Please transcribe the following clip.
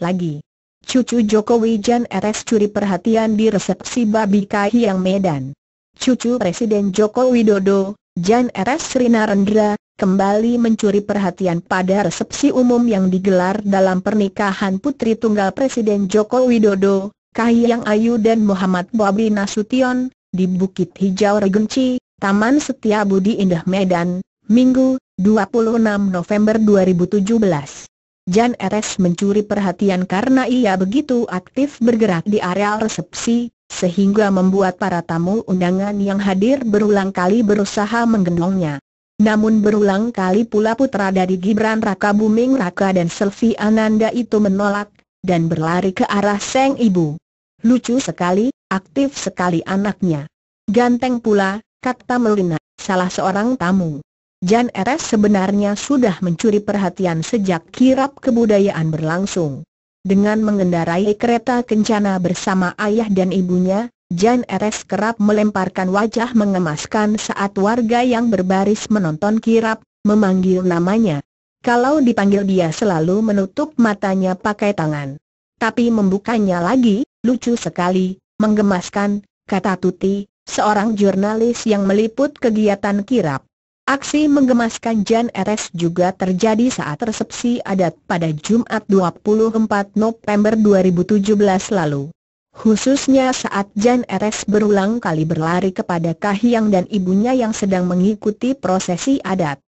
lagi. Cucu Jokowi Jan RS curi perhatian di resepsi Babi kahi yang Medan. Cucu Presiden Joko Widodo, Jan RS Srinarendra, kembali mencuri perhatian pada resepsi umum yang digelar dalam pernikahan putri tunggal Presiden Joko Widodo, Kahiyang Ayu dan Muhammad Babi Nasution, di Bukit Hijau Regenci, Taman Setiabudi Indah Medan, Minggu, 26 November 2017. Jan Eres mencuri perhatian karena ia begitu aktif bergerak di area resepsi, sehingga membuat para tamu undangan yang hadir berulang kali berusaha menggenongnya. Namun berulang kali pula putra dari Gibran Raka Buming Raka dan Selvi Ananda itu menolak, dan berlari ke arah Seng ibu. Lucu sekali, aktif sekali anaknya. Ganteng pula, kata Melina, salah seorang tamu. Jan Eres sebenarnya sudah mencuri perhatian sejak kirap kebudayaan berlangsung. Dengan mengendarai kereta kencana bersama ayah dan ibunya, Jan Eres kerap melemparkan wajah mengemaskan saat warga yang berbaris menonton kirap, memanggil namanya. Kalau dipanggil dia selalu menutup matanya pakai tangan. Tapi membukanya lagi, lucu sekali, menggemaskan, kata Tuti, seorang jurnalis yang meliput kegiatan kirap. Aksi menggemaskan Jan Eres juga terjadi saat resepsi adat pada Jumat 24 November 2017 lalu. Khususnya saat Jan Eres berulang kali berlari kepada Kahiyang dan ibunya yang sedang mengikuti prosesi adat.